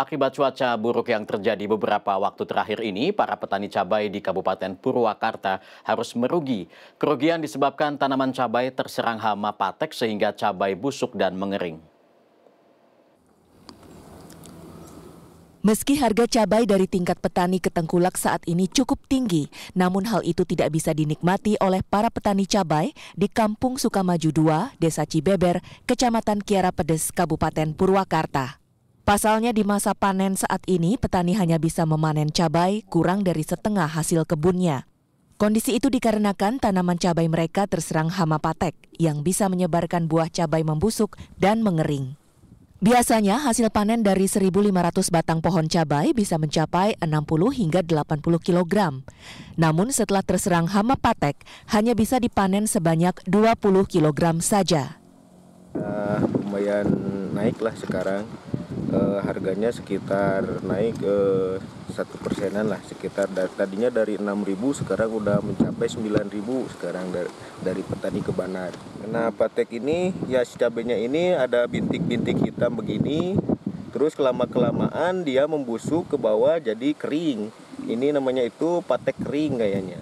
Akibat cuaca buruk yang terjadi beberapa waktu terakhir ini, para petani cabai di Kabupaten Purwakarta harus merugi. Kerugian disebabkan tanaman cabai terserang hama patek sehingga cabai busuk dan mengering. Meski harga cabai dari tingkat petani ke tengkulak saat ini cukup tinggi, namun hal itu tidak bisa dinikmati oleh para petani cabai di Kampung Sukamaju II, Desa Cibeber, Kecamatan Kiara Pedes, Kabupaten Purwakarta. Pasalnya di masa panen saat ini, petani hanya bisa memanen cabai kurang dari setengah hasil kebunnya. Kondisi itu dikarenakan tanaman cabai mereka terserang hama patek yang bisa menyebarkan buah cabai membusuk dan mengering. Biasanya hasil panen dari 1.500 batang pohon cabai bisa mencapai 60 hingga 80 kg. Namun setelah terserang hama patek, hanya bisa dipanen sebanyak 20 kg saja. Uh, lumayan naik lah sekarang eh, harganya sekitar naik eh, satu eh, persenan lah sekitar dari, tadinya dari 6.000 sekarang udah mencapai 9.000 sekarang dari, dari petani ke banar Nah patek ini ya si cabenya ini ada bintik-bintik hitam begini terus kelama kelamaan dia membusuk ke bawah jadi kering ini namanya itu patek kering kayaknya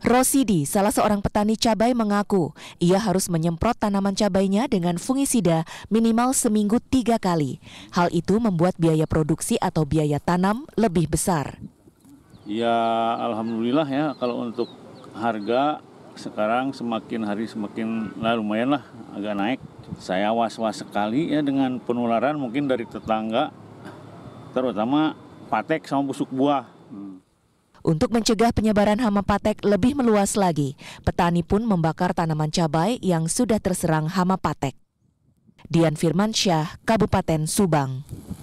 Rosidi, salah seorang petani cabai mengaku, ia harus menyemprot tanaman cabainya dengan fungisida minimal seminggu tiga kali. Hal itu membuat biaya produksi atau biaya tanam lebih besar. Ya Alhamdulillah ya kalau untuk harga sekarang semakin hari semakin lah lumayan lah agak naik. Saya was-was sekali ya dengan penularan mungkin dari tetangga terutama patek sama busuk buah untuk mencegah penyebaran hama patek lebih meluas lagi, petani pun membakar tanaman cabai yang sudah terserang hama patek. Dian Firmansyah, Kabupaten Subang.